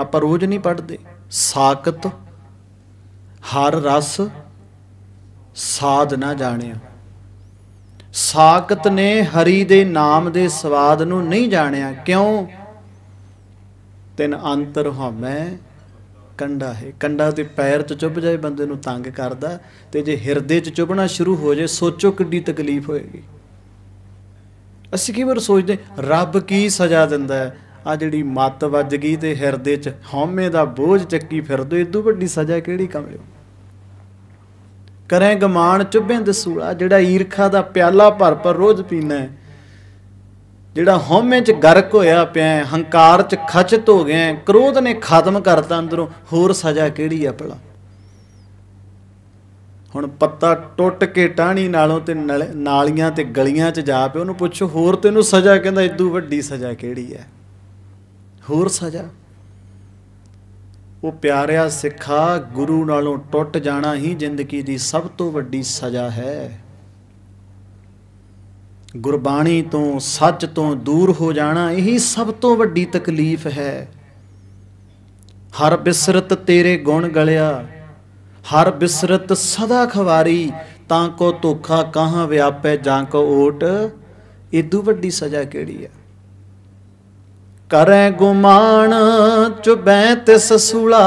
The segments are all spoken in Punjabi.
ਆਪਾਂ ਰੋਜ਼ ਨਹੀਂ ਪੜਦੇ ਸਾਕਤ ਹਰ ਰਸ ਸਾਧ ਨਾ ਜਾਣਿਆ ਸਾਕਤ ਨੇ ਹਰੀ ਦੇ ਨਾਮ ਦੇ ਸਵਾਦ ਨੂੰ ਨਹੀਂ ਜਾਣਿਆ ਕਿਉਂ ਤਿੰਨ ਅੰਤਰ ਹਮੈ ਕੰਡਾ ਹੈ ਕੰਡਾ ਤੇ ਪੈਰ ਚ ਚੁੱਭ ਜਾਏ ਬੰਦੇ ਨੂੰ ਤੰਗ ਕਰਦਾ ਤੇ ਜੇ ਹਿਰਦੇ ਚ ਚੁੱਭਣਾ ਸ਼ੁਰੂ ਹੋ ਜਾਏ ਸੋਚੋ ਕਿੱਡੀ ਤਕਲੀਫ ਹੋਏਗੀ ਅਸੀਂ ਕੀ ਵਾਰ ਸੋਚਦੇ ਰੱਬ ਕੀ ਸਜ਼ਾ ਦਿੰਦਾ ਹੈ ਆ ਜਿਹੜੀ ਮੱਤ ਵੱਜ ਗਈ ਤੇ ਹਿਰਦੇ 'ਚ ਹਉਮੈ ਦਾ ਬੋਝ ਚੱਕੀ ਫਿਰਦੇ ਇਦੋਂ ਵੱਡੀ ਸਜ਼ਾ ਕਿਹੜੀ ਲਿਓ ਕਰੇ ਗਮਾਨ ਚੁੱਭੇ ਦਸੂਲਾ ਜਿਹੜਾ ਈਰਖਾ ਦਾ ਪਿਆਲਾ ਭਰ ਭਰ ਰੋਜ਼ ਪੀਣਾ ਜਿਹੜਾ ਹਉਮੈ 'ਚ ਗਰਕ ਹੋਇਆ ਪਿਆ ਹੰਕਾਰ 'ਚ ਖਚਤ ਹੋ ਗਿਆ ਕ੍ਰੋਧ ਨੇ ਖਤਮ ਕਰਤਾ ਅੰਦਰੋਂ ਹੋਰ ਸਜ਼ਾ ਕਿਹੜੀ ਆ ਭਲਾ ਹੁਣ ਪੱਤਾ ਟੁੱਟ ਕੇ ਟਾਣੀ ਨਾਲੋਂ ਤੇ ਨਾਲੀਆਂ ਤੇ ਗਲੀਆਂ 'ਚ ਜਾ ਪਿਆ ਉਹਨੂੰ ਪੁੱਛੋ ਹੋਰ ਤੈਨੂੰ ਸਜ਼ਾ ਕਹਿੰਦਾ ਇਦੋਂ ਵੱਡੀ ਸਜ਼ਾ ਕਿਹੜੀ ਹੈ ਹੋਰ ਸਜ਼ਾ ਉਹ ਪਿਆਰਿਆ ਸਿੱਖਾ ਗੁਰੂ ਨਾਲੋਂ ਟੁੱਟ ਜਾਣਾ ਹੀ ਜ਼ਿੰਦਗੀ ਦੀ ਸਭ ਤੋਂ ਵੱਡੀ ਸਜ਼ਾ ਹੈ ਗੁਰਬਾਣੀ ਤੋਂ ਸੱਚ ਤੋਂ ਦੂਰ ਹੋ ਜਾਣਾ ਇਹੀ ਸਭ ਤੋਂ ਵੱਡੀ ਤਕਲੀਫ ਹੈ ਹਰ ਬਿਸਰਤ ਤੇਰੇ ਗੁਣ ਗਲਿਆ ਹਰ ਬਿਸਰਤ ਸਦਾ ਖਵਾਰੀ ਤਾਂ ਕੋ ਧੋਖਾ ਕਹਾਂ ਵਿਆਪੈ ਜਾਂ ਕੋ ਓਟ ਇਦੂ ਵੱਡੀ ਸਜ਼ਾ ਕਿਹੜੀ ਆ ਕਰੈ ਗੁਮਾਨ ਚੁਬੈ ਤਿਸ ਸੂਲਾ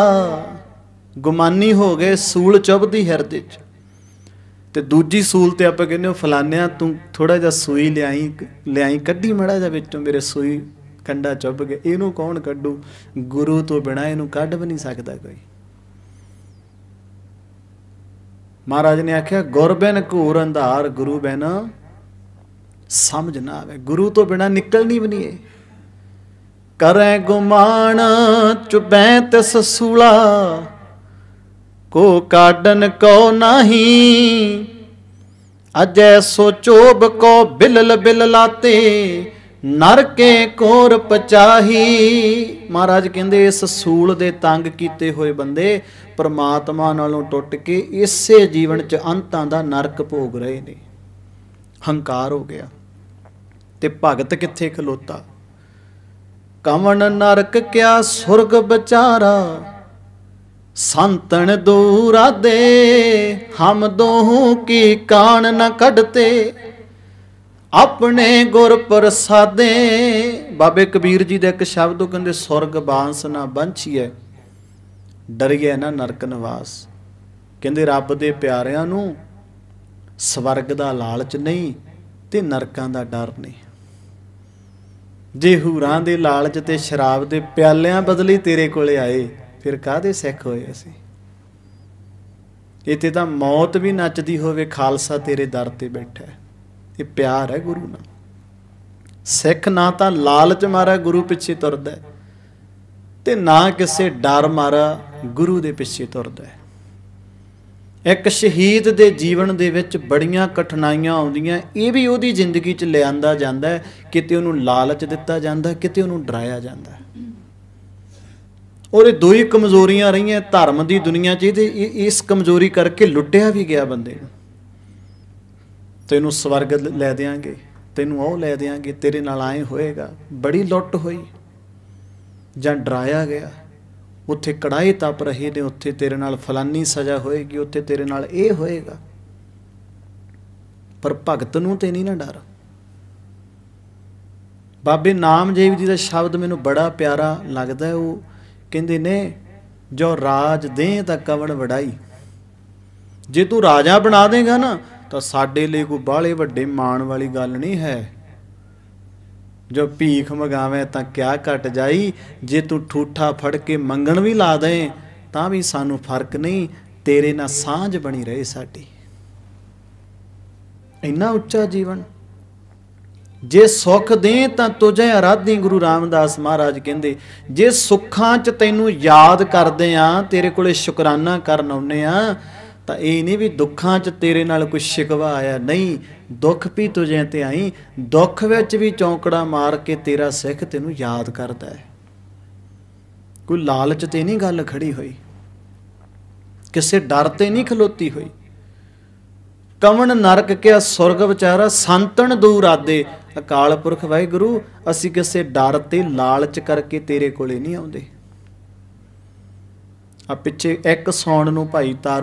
ਗੁਮਾਨੀ ਹੋ ਗਏ ਸੂਲ ਚੁਬਦੀ ਹਿਰਦੇ ਚ ਤੇ ਦੂਜੀ ਸੂਲ ਤੇ ਆਪਾਂ ਕਹਿੰਦੇ ਹਾਂ ਫਲਾਨਿਆਂ ਤੂੰ ਥੋੜਾ ਜਿਹਾ ਸੂਈ ਲਿਆਈ ਲਿਆਈ ਕੱਢੀ ਮੜਾ ਜਾ ਵਿੱਚੋਂ ਮੇਰੇ ਸੂਈ ਕੰਡਾ ਚੁੱਭ ਗਿਆ ਇਹਨੂੰ ਕੌਣ ਕੱਢੂ ਗੁਰੂ ਤੋਂ ਬਿਨਾ ਇਹਨੂੰ ਕੱਢ ਵੀ ਨਹੀਂ ਸਕਦਾ ਕੋਈ ਮਹਾਰਾਜ ਨੇ ਆਖਿਆ ਗੁਰਬਿਨ ਘੂਰ ਅੰਧਾਰ ਗੁਰੂ ਬਿਨ ਸਮਝ ਨਾ ਆਵੇ ਗੁਰੂ ਤੋਂ ਬਿਨਾ ਨਿਕਲਣੀ ਵੀ ਨਹੀਂ ਏ ਕਰੈ ਗੁਮਾਨ ਚੁਬੈ ਤਿਸ ਸੂਲਾ ਕੋ ਕਾਡਨ ਕੋ ਨਾਹੀ ਅਜੈ ਸੋ ਚੋਬ ਕੋ ਬਿਲਲ ਬਿਲ ਲਾਤੇ ਨਰਕੇ ਕੋਰ ਪਚਾਹੀ ਮਹਾਰਾਜ ਕਹਿੰਦੇ ਇਸ ਸੂਲ ਦੇ ਤੰਗ ਕੀਤੇ ਹੋਏ ਬੰਦੇ ਪਰਮਾਤਮਾ ਨਾਲੋਂ ਟੁੱਟ ਕੇ ਇਸੇ ਜੀਵਨ 'ਚ ਅੰਤਾਂ ਦਾ ਨਰਕ ਭੋਗ ਰਹੇ ਨੇ ਹੰਕਾਰ ਹੋ ਗਿਆ ਤੇ ਭਗਤ ਕਿੱਥੇ ਖਲੋਤਾ ਕਵਣ ਨਰਕ ਕਿਆ ਸੁਰਗ ਵਿਚਾਰਾ ਸੰਤਨ ਦੂਰਾ ਦੇ ਹਮ ਦੋਹੂ ਕੀ ਕਾਣ ਨ ਕੱਢਤੇ ਆਪਣੇ ਗੁਰ ਪ੍ਰਸਾਦੇ ਬਾਬੇ ਕਬੀਰ ਜੀ ਦਾ ਇੱਕ ਸ਼ਬਦ ਉਹ ਕਹਿੰਦੇ ਸੁਰਗ ਬਾਂਸ ਨਾ ਬੰਛੀਐ ਡਰਿਐ ਨਾ ਨਰਕ ਨਿਵਾਸ ਕਹਿੰਦੇ ਰੱਬ ਦੇ ਪਿਆਰਿਆਂ ਨੂੰ ਸਵਰਗ ਦਾ ਲਾਲਚ ਨਹੀਂ ਤੇ ਨਰਕਾਂ ਦਾ ਡਰ ਨਹੀਂ ਜੇ ਹੂਰਾਂ ਦੇ ਲਾਲਚ ਤੇ ਸ਼ਰਾਬ ਦੇ ਪਿਆਲਿਆਂ ਬਦਲੀ ਤੇਰੇ ਕੋਲੇ ਆਏ ਫਿਰ ਕਾਹਦੇ ਸਿੱਖ ਹੋਏ ਅਸੀਂ ਇੱਥੇ ਤਾਂ ਮੌਤ ਵੀ ਨੱਚਦੀ ਹੋਵੇ ਖਾਲਸਾ ਤੇਰੇ ਦਰ ਤੇ ਬੈਠਾ ਹੈ ਇਹ ਪਿਆਰ ਹੈ ਗੁਰੂ ਨਾਲ ਸਿੱਖ ਨਾ ਤਾਂ ਲਾਲਚ ਮਾਰਾ ਗੁਰੂ ਪਿੱਛੇ ਤੁਰਦਾ ਤੇ ਨਾ ਕਿਸੇ ਡਰ ਮਾਰਾ ਗੁਰੂ ਦੇ ਪਿੱਛੇ ਤੁਰਦਾ ਇੱਕ ਸ਼ਹੀਦ ਦੇ ਜੀਵਨ ਦੇ ਵਿੱਚ ਬੜੀਆਂ ਕਠਿਨਾਈਆਂ ਆਉਂਦੀਆਂ ਇਹ ਵੀ ਉਹਦੀ ਜ਼ਿੰਦਗੀ 'ਚ ਲਿਆਂਦਾ ਜਾਂਦਾ ਕਿਤੇ ਉਹਨੂੰ ਲਾਲਚ ਦਿੱਤਾ ਜਾਂਦਾ ਕਿਤੇ ਉਹਨੂੰ ਡਰਾਇਆ ਜਾਂਦਾ ਔਰ ਇਹ ਦੋ ਹੀ ਕਮਜ਼ੋਰੀਆਂ ਰਹੀਆਂ ਧਰਮ ਦੀ ਦੁਨੀਆ 'ਚ ਇਹਦੇ ਇਸ ਕਮਜ਼ੋਰੀ ਕਰਕੇ ਲੁੱਟਿਆ ਵੀ ਗਿਆ ਬੰਦੇ ਨੂੰ ਤੈਨੂੰ ਸਵਰਗ ਲੈ ਦੇਾਂਗੇ ਤੈਨੂੰ ਉਹ ਲੈ ਦੇਾਂਗੇ ਤੇਰੇ ਨਾਲ ਆਏ ਹੋਏਗਾ ਬੜੀ ਲੁੱਟ ਹੋਈ ਜਾਂ ਡਰਾਇਆ ਗਿਆ ਉੱਥੇ ਕੜਾਏ ਤਪ ਰਹੇ ਨੇ ਉੱਥੇ ਤੇਰੇ ਨਾਲ ਫਲਾਨੀ ਸਜ਼ਾ ਹੋਏਗੀ ਉੱਥੇ ਤੇਰੇ ਨਾਲ ਇਹ ਹੋਏਗਾ ਪਰ ਭਗਤ ਨੂੰ ਤੇ ਨਹੀਂ ਨਾ ਡਰ ਬਾਬੇ ਨਾਮਜੀਵ ਜੀ ਦਾ ਸ਼ਬਦ ਮੈਨੂੰ ਬੜਾ ਪਿਆਰਾ ਲੱਗਦਾ ਉਹ ਕਹਿੰਦੇ ਨੇ ਜੋ ਰਾਜ ਦੇ ਤਾਂ ਕਵਣ ਵਡਾਈ ਜੇ ਤੂੰ ਰਾਜਾ ਬਣਾ ਦੇਗਾ ਨਾ ਤਾਂ ਸਾਡੇ ਲਈ ਕੋਈ ਬਾਹਲੇ ਵੱਡੇ ਮਾਣ ਵਾਲੀ ਗੱਲ ਨਹੀਂ ਹੈ ਜੋ ਭੀਖ ਮਗਾਵੇਂ ਤਾਂ ਕਿਆ ਘਟ ਜਾਈ ਜੇ ਤੂੰ ਠੂਠਾ ਫੜ ਕੇ ਮੰਗਣ ਵੀ ਲਾ ਦੇ ਤਾਂ ਵੀ ਸਾਨੂੰ ਫਰਕ ਨਹੀਂ ਤੇਰੇ ਨਾਲ ਸਾਂਝ ਬਣੀ ਰਹੇ ਸਾਡੀ ਇੰਨਾ ਉੱਚਾ ਜੀਵਨ ਜੇ ਸੁੱਖ ਦੇ ਤਾਂ ਤੁਝੇ ਅਰਾਧੀ ਗੁਰੂ ਰਾਮਦਾਸ ਮਹਾਰਾਜ ਕਹਿੰਦੇ ਜੇ ਸੁੱਖਾਂ 'ਚ ਤੈਨੂੰ ਯਾਦ ਕਰਦੇ ਆ ਤੇਰੇ ਕੋਲੇ ਸ਼ੁਕਰਾਨਾ ਕਰਨ ਆਉਨੇ ਆ ਤਾਂ ਇਹ ਨਹੀਂ ਵੀ ਦੁੱਖਾਂ 'ਚ ਤੇਰੇ ਨਾਲ ਕੋਈ ਸ਼ਿਕਵਾ ਆਇਆ ਨਹੀਂ ਦੁੱਖ ਵੀ ਤੁਝੇ ਤੇ ਆਈ ਦੁੱਖ ਵਿੱਚ ਵੀ ਚੌਂਕੜਾ ਮਾਰ ਕੇ ਤੇਰਾ ਸਿੱਖ ਤੈਨੂੰ ਯਾਦ ਕਰਦਾ ਹੈ ਕੋਈ ਲਾਲਚ ਤੇ ਨਹੀਂ ਗੱਲ ਖੜੀ ਹੋਈ ਕਿਸੇ ਡਰ ਤੇ ਨਹੀਂ ਖਲੋਤੀ ਹੋਈ ਕਵਣ ਨਰਕ ਕੇ ਸੁਰਗ ਵਿਚਾਰਾ ਸੰਤਨ ਦੂਰ ਆਦੇ ਅਕਾਲ ਪੁਰਖ ਵਾਹਿਗੁਰੂ ਅਸੀਂ ਕਿਸੇ ਡਰ ਤੇ ਲਾਲਚ ਕਰਕੇ ਤੇਰੇ ਕੋਲੇ ਨਹੀਂ ਆਉਂਦੇ ਆ ਪਿੱਛੇ ਇੱਕ ਸੌਣ ਨੂੰ ਭਾਈ ਤਾਰ